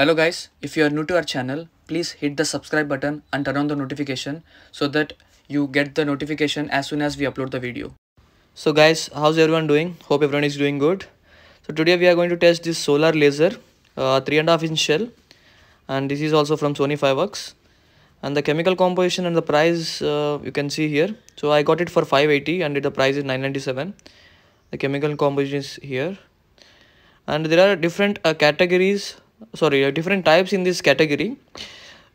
Hello guys, if you are new to our channel, please hit the subscribe button and turn on the notification so that you get the notification as soon as we upload the video. So guys, how's everyone doing? Hope everyone is doing good. So today we are going to test this solar laser, uh, 3.5 inch shell and this is also from Sony Fireworks. And the chemical composition and the price uh, you can see here. So I got it for 580 and the price is 997. The chemical composition is here. And there are different uh, categories sorry different types in this category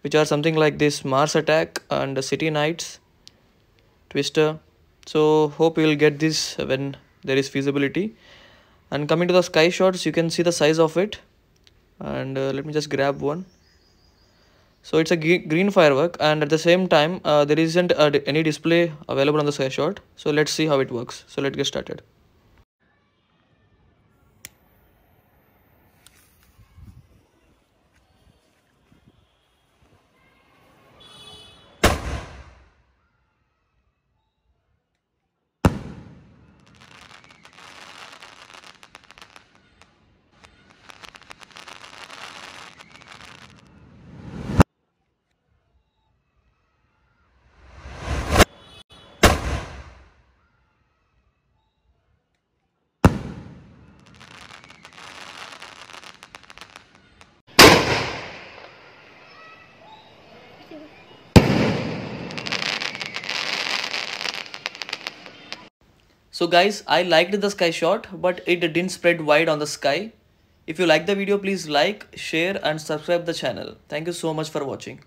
which are something like this mars attack and city knights twister so hope you will get this when there is feasibility and coming to the sky shots you can see the size of it and uh, let me just grab one so it's a green firework and at the same time uh, there isn't uh, any display available on the sky shot so let's see how it works so let's get started So guys, I liked the sky shot, but it didn't spread wide on the sky. If you like the video, please like, share and subscribe the channel. Thank you so much for watching.